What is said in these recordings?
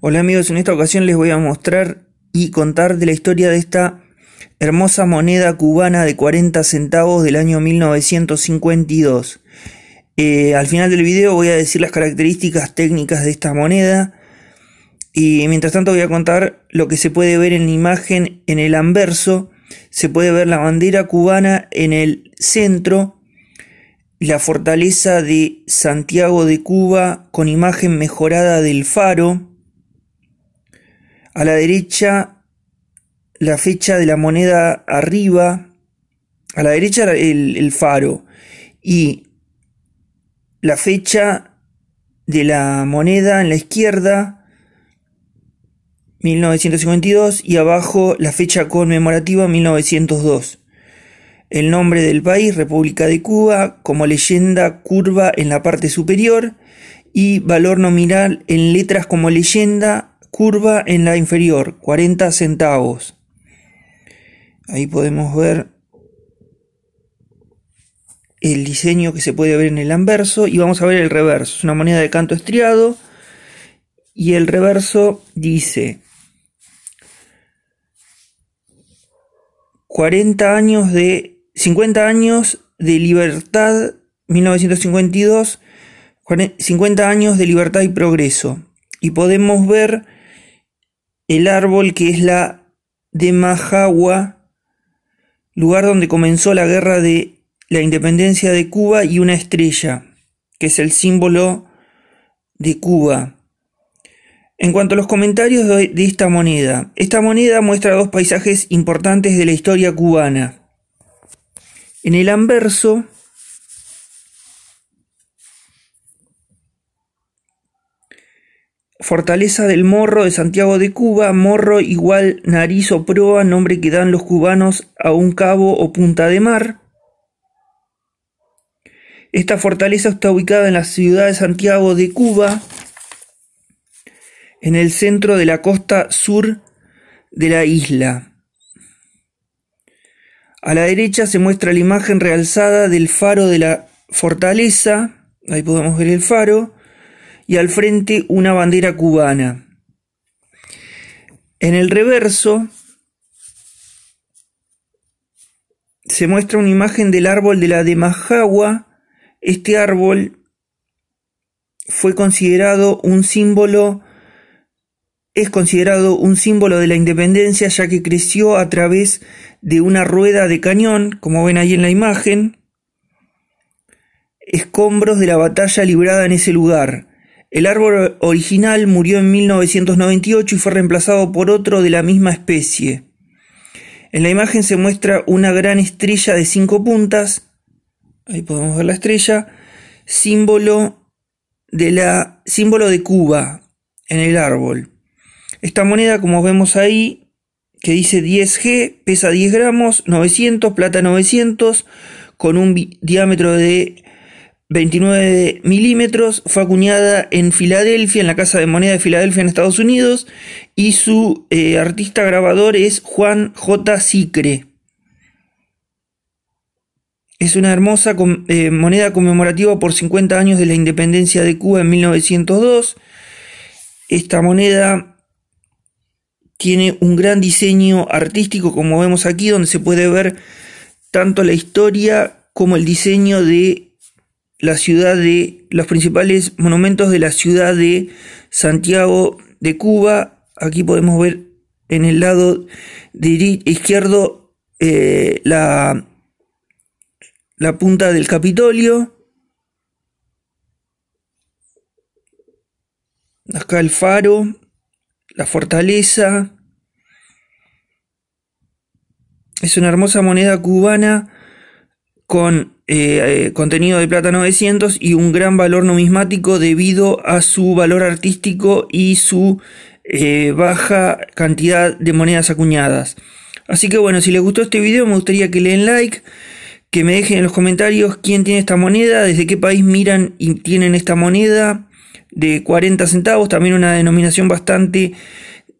Hola amigos, en esta ocasión les voy a mostrar y contar de la historia de esta hermosa moneda cubana de 40 centavos del año 1952. Eh, al final del video voy a decir las características técnicas de esta moneda y mientras tanto voy a contar lo que se puede ver en la imagen en el anverso. Se puede ver la bandera cubana en el centro, la fortaleza de Santiago de Cuba con imagen mejorada del faro, a la derecha, la fecha de la moneda arriba. A la derecha, el, faro. Y la fecha de la moneda en la izquierda, 1952, y abajo la fecha conmemorativa, 1902. El nombre del país, República de Cuba, como leyenda curva en la parte superior y valor nominal en letras como leyenda curva en la inferior, 40 centavos. Ahí podemos ver el diseño que se puede ver en el anverso y vamos a ver el reverso. Es una moneda de canto estriado y el reverso dice 40 años de 50 años de libertad 1952 50 años de libertad y progreso y podemos ver el árbol que es la de Majagua, lugar donde comenzó la guerra de la independencia de Cuba, y una estrella, que es el símbolo de Cuba. En cuanto a los comentarios de esta moneda, esta moneda muestra dos paisajes importantes de la historia cubana. En el anverso Fortaleza del Morro de Santiago de Cuba, Morro igual nariz o proa, nombre que dan los cubanos a un cabo o punta de mar. Esta fortaleza está ubicada en la ciudad de Santiago de Cuba, en el centro de la costa sur de la isla. A la derecha se muestra la imagen realzada del faro de la fortaleza, ahí podemos ver el faro, y al frente una bandera cubana. En el reverso se muestra una imagen del árbol de la de Majagua. Este árbol fue considerado un símbolo es considerado un símbolo de la independencia ya que creció a través de una rueda de cañón, como ven ahí en la imagen, escombros de la batalla librada en ese lugar. El árbol original murió en 1998 y fue reemplazado por otro de la misma especie. En la imagen se muestra una gran estrella de cinco puntas, ahí podemos ver la estrella, símbolo de la símbolo de Cuba en el árbol. Esta moneda, como vemos ahí, que dice 10G, pesa 10 gramos, 900, plata 900, con un diámetro de 29 milímetros, fue acuñada en Filadelfia, en la Casa de Moneda de Filadelfia, en Estados Unidos, y su eh, artista grabador es Juan J. Sicre. Es una hermosa eh, moneda conmemorativa por 50 años de la independencia de Cuba en 1902. Esta moneda tiene un gran diseño artístico, como vemos aquí, donde se puede ver tanto la historia como el diseño de la ciudad de los principales monumentos de la ciudad de Santiago de Cuba. Aquí podemos ver en el lado izquierdo eh, la, la punta del Capitolio. Acá el faro, la fortaleza. Es una hermosa moneda cubana con eh, eh, contenido de plata 900 y un gran valor numismático debido a su valor artístico y su eh, baja cantidad de monedas acuñadas. Así que bueno, si les gustó este video me gustaría que le den like, que me dejen en los comentarios quién tiene esta moneda, desde qué país miran y tienen esta moneda de 40 centavos, también una denominación bastante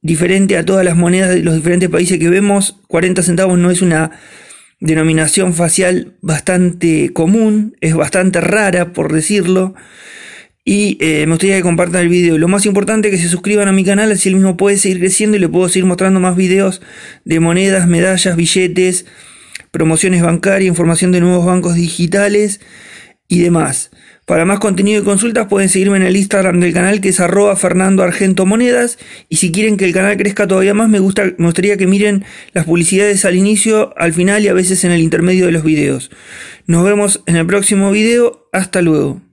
diferente a todas las monedas de los diferentes países que vemos. 40 centavos no es una denominación facial bastante común, es bastante rara por decirlo. Y eh, me gustaría que compartan el video. Lo más importante es que se suscriban a mi canal, así el mismo puede seguir creciendo y le puedo seguir mostrando más videos de monedas, medallas, billetes, promociones bancarias, información de nuevos bancos digitales y demás. Para más contenido y consultas pueden seguirme en el Instagram del canal que es arroba Fernando Argento Monedas y si quieren que el canal crezca todavía más me, gusta, me gustaría que miren las publicidades al inicio, al final y a veces en el intermedio de los videos. Nos vemos en el próximo video, hasta luego.